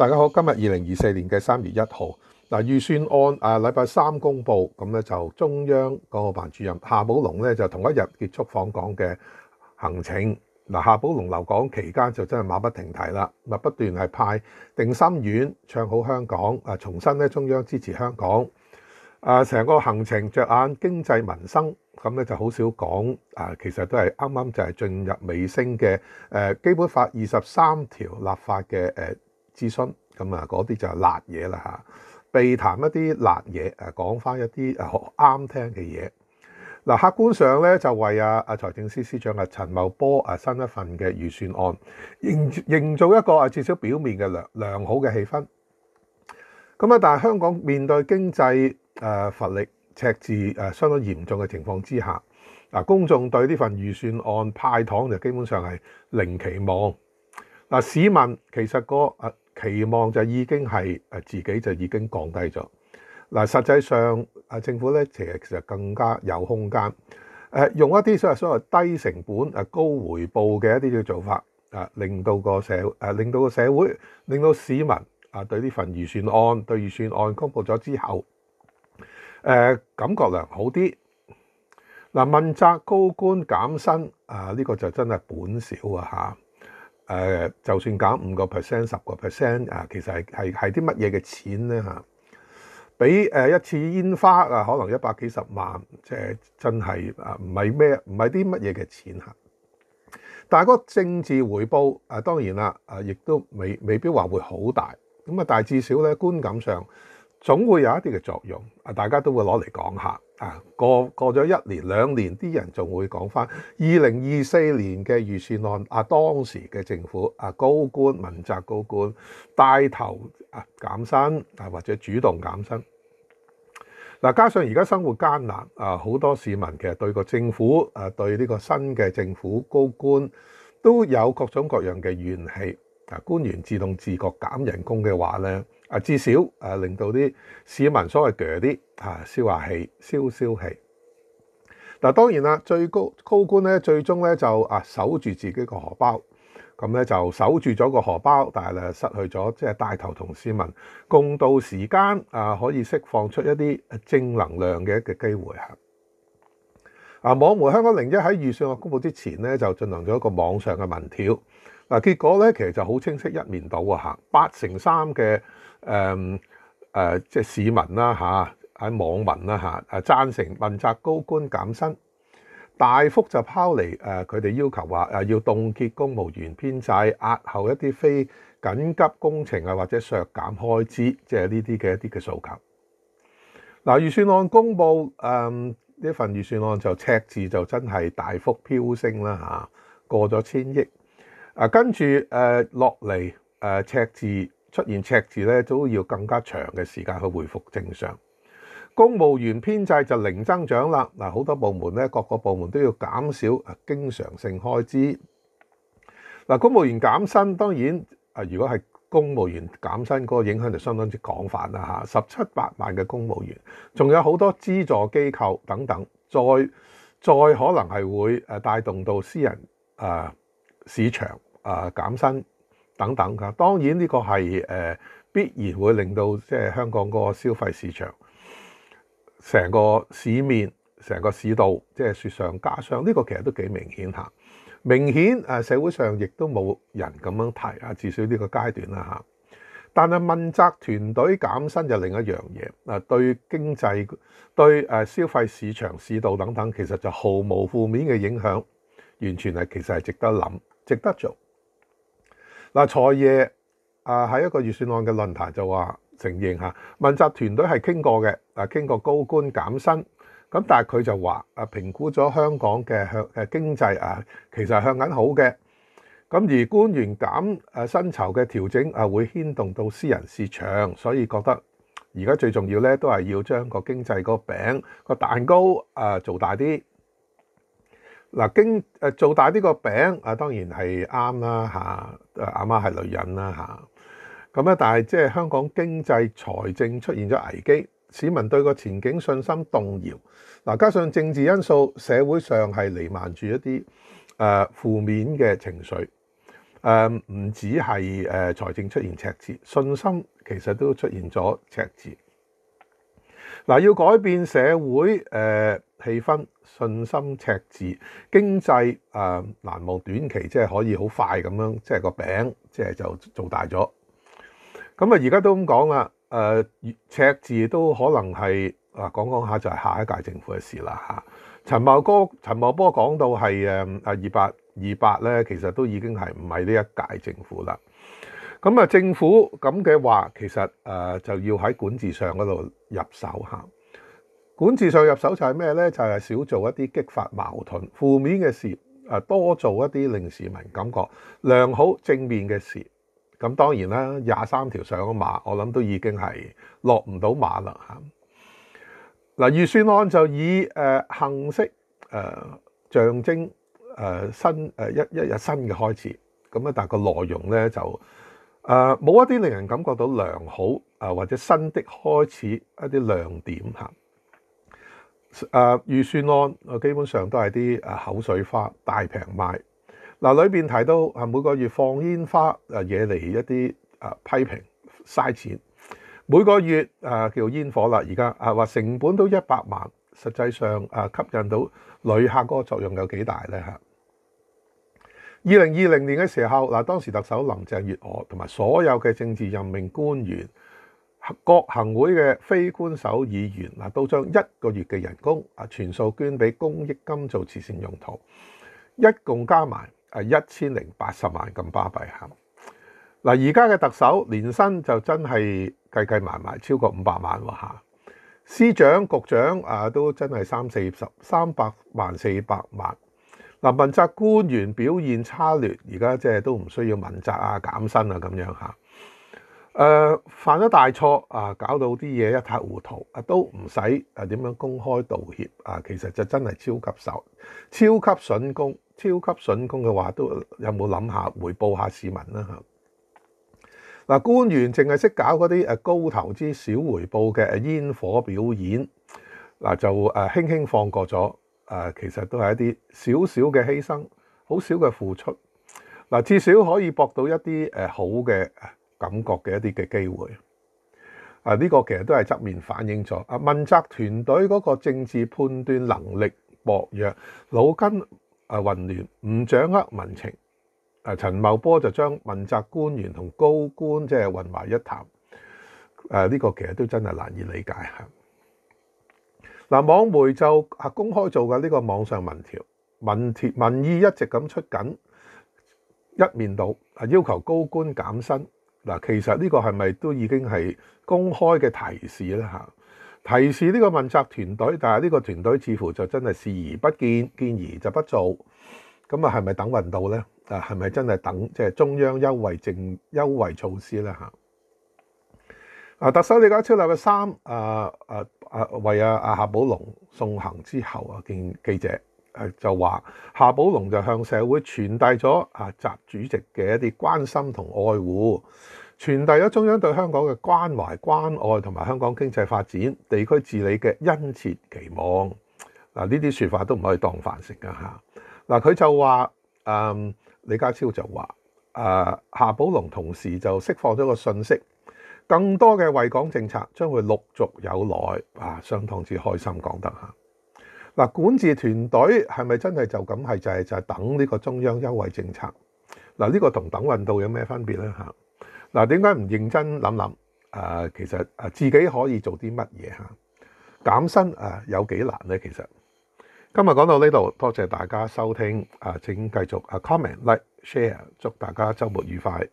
大家好，今日二零二四年嘅三月一號，嗱預算案啊，禮拜三公佈，咁咧就中央個辦主任夏寶龍咧就同一日結束訪港嘅行程。嗱，夏寶龍留港期間就真係馬不停蹄啦，咪不斷係派定心丸，唱好香港，啊重申咧中央支持香港，啊成個行程着眼經濟民生，咁咧就好少講啊，其實都係啱啱就係進入尾聲嘅誒基本法二十三條立法嘅誒。諮詢咁啊，嗰啲就係辣嘢啦嚇，避談一啲辣嘢，誒講翻一啲誒啱聽嘅嘢。嗱，客觀上咧就為啊啊財政司司長啊陳茂波啊新一份嘅預算案，營營造一個啊至少表面嘅良良好嘅氣氛。咁啊，但係香港面對經濟誒乏力、赤字誒相當嚴重嘅情況之下，嗱，公眾對呢份預算案派糖就基本上係零期望。嗱，市民其實個啊期望就已經係誒自己就已經降低咗。嗱，實際上啊政府咧，其實其實更加有空間誒，用一啲所謂所謂低成本誒高回報嘅一啲嘅做法，誒令到個社誒令到個社會，令到市民啊對呢份預算案，對預算案公布咗之後，誒感覺良好啲。嗱，問責高官減薪啊，呢個就真係本少啊嚇！誒，就算減五個 percent、十個 percent 啊，其實係係啲乜嘢嘅錢咧嚇？俾誒一次煙花啊，可能一百幾十萬，即係真係啊，唔係咩，唔係啲乜嘢嘅錢嚇。但係嗰政治回報啊，當然啦，啊，亦都未未必話會好大。咁啊，但係至少咧，觀感上總會有一啲嘅作用啊，大家都會攞嚟講下。啊，過過咗一年兩年，啲人仲會講翻二零二四年嘅預算案。啊，當時嘅政府啊，高官、民職高官帶頭啊減薪啊，或者主動減薪。嗱，加上而家生活艱難啊，好多市民其實對個政府啊，對呢個新嘅政府高官都有各種各樣嘅怨氣。啊，官員自動自覺減人工嘅話咧。啊，至少啊，令到啲市民所謂鋸啲啊，消下氣，消消氣。嗱，當然啦，最高高官咧，最終咧就啊，守住自己個荷包，咁咧就守住咗個荷包，但系咧失去咗即係帶頭同市民共度時間啊，可以釋放出一啲正能量嘅一嘅機會嚇。啊，網媒香港零一喺預算案公佈之前咧，就進行咗一個網上嘅文調。嗱，結果咧，其實就好清晰一面倒啊！嚇，八成三嘅誒誒，即係市民啦嚇，喺網民啦嚇，誒贊成問責高官減薪，大幅就拋離誒佢哋要求話誒要凍結公務員編制、押後一啲非緊急工程啊，或者削減開支，即係呢啲嘅一啲嘅訴求。嗱，預算案公布，誒呢份預算案就赤字就真係大幅飆升啦！嚇，過咗千億。啊，跟住誒落嚟誒赤字出現赤字咧，都要更加長嘅時間去回復正常。公務員編制就零增長啦。嗱，好多部門咧，各個部門都要減少經常性開支。嗱，公務員減薪當然啊，如果係公務員減薪，嗰個影響就相當之廣泛啦嚇。十七八萬嘅公務員，仲有好多資助機構等等，再再可能係會誒帶動到私人啊。市場啊減薪等等㗎，當然呢個係誒必然會令到即係香港嗰個消費市場成個市面、成個市道即係雪上加霜。呢個其實都幾明顯嚇，明顯誒社會上亦都冇人咁樣提啊，至少呢個階段啦嚇。但係問責團隊減薪就另一樣嘢啊，對經濟、對誒消費市場、市道等等，其實就毫無負面嘅影響，完全係其實係值得諗。值得做嗱，財爺啊喺一個預算案嘅論壇就話承認嚇，問責團隊係傾過嘅，啊傾過高官減薪，咁但係佢就話啊，評估咗香港嘅向嘅經濟啊，其實向緊好嘅，咁而官員減誒薪酬嘅調整啊，會牽動到私人市場，所以覺得而家最重要咧，都係要將個經濟個餅個蛋糕啊做大啲。嗱，经誒做大呢個餅，啊當然係啱啦嚇，阿媽係女人啦嚇，咁咧但系即係香港經濟財政出現咗危機，市民對個前景信心動搖。嗱，加上政治因素，社會上係瀰漫住一啲誒負面嘅情緒。誒唔止係誒財政出現赤字，信心其實都出現咗赤字。嗱，要改變社會誒。氣氛信心赤字經濟誒難忘短期即係可以好快咁樣，即係個餅即係就做大咗。咁啊，而家都咁講啦，誒赤字都可能係啊講講下就係下一屆政府嘅事啦嚇。陳茂哥陳茂波講到係誒啊二八二八咧，其實都已經係唔係呢一屆政府啦。咁啊，政府咁嘅話，其實誒就要喺管治上嗰度入手下。管治上入手就係咩呢？就係少做一啲激發矛盾、負面嘅事，啊，多做一啲令市民感覺良好、正面嘅事。咁當然啦，廿三條上馬，我諗都已經係落唔到馬啦嚇。嗱，預算案就以誒形式誒象徵誒新誒一一日新嘅開始咁啊，但個內容咧就誒冇一啲令人感覺到良好啊，或者新的開始一啲亮點嚇。诶，预算案基本上都系啲诶口水花，大平卖。嗱，里边提到啊，每个月放烟花诶，惹嚟一啲诶批评，嘥钱。每个月诶叫烟火啦，而家啊话成本都一百万，实际上诶吸引到旅客嗰个作用有几大咧？吓，二零二零年嘅时候，嗱，当时特首林郑月娥同埋所有嘅政治任命官员。国行会嘅非官守议员嗱，都将一个月嘅人工啊全数捐俾公益金做慈善用途，一共加埋啊一千零八十万咁巴闭吓。嗱，而家嘅特首年薪就真系计计埋埋超过五百万喎吓，司长局长啊都真系三四十三百万四百万。嗱，文責官员表现差劣，而家即系都唔需要问责啊减薪啊咁样吓。诶，犯咗大错啊，搞到啲嘢一塌糊涂啊，都唔使啊点样公开道歉啊，其实就真系超级手、超级筍工、超级筍工嘅话，都有冇谂下回报下市民啦吓？嗱，官员净系识搞嗰啲诶高投资、小回报嘅烟火表演，嗱就诶轻轻放过咗，诶其实都系一啲少少嘅牺牲，好少嘅付出，嗱至少可以博到一啲诶好嘅。感覺嘅一啲嘅機會，啊呢個其實都係側面反映咗啊問責團隊嗰個政治判斷能力薄弱，腦筋啊混亂，唔掌握民情。啊陳茂波就將問責官員同高官即系混埋一談，誒呢個其實都真係難以理解啊！嗱網媒就啊公開做嘅呢個網上民調，民調民意一直咁出緊一面倒，啊要求高官減薪。嗱，其實呢個係咪都已經係公開嘅提示咧？嚇，提示呢個問責團隊，但系呢個團隊似乎就真係視而不见，見而就不做，咁啊，係咪等運到咧？啊，係咪真係等即係中央優惠政優惠措施咧？嚇！啊，特首李家超禮拜三啊啊啊，為阿阿夏寶龍送行之後啊，見記者。誒就話夏寶龍就向社會傳遞咗啊習主席嘅一啲關心同愛護，傳遞咗中央對香港嘅關懷關愛同埋香港經濟發展、地區治理嘅殷切期望。嗱呢啲説法都唔可以當飯食噶嚇。嗱佢就話誒李家超就話誒夏寶龍同時就釋放咗個訊息，更多嘅惠港政策將會陸續有來。啊，相筒之開心講得嚇。嗱，管治團隊係咪真係就咁係就係就係等呢個中央優惠政策？嗱，呢個同等運道有咩分別咧？嚇，嗱，點解唔認真諗諗？啊，其實啊，自己可以做啲乜嘢嚇？減薪啊，有幾難咧？其實，今日講到呢度，多謝大家收聽啊！請繼續啊，comment、like、share，祝大家周末愉快。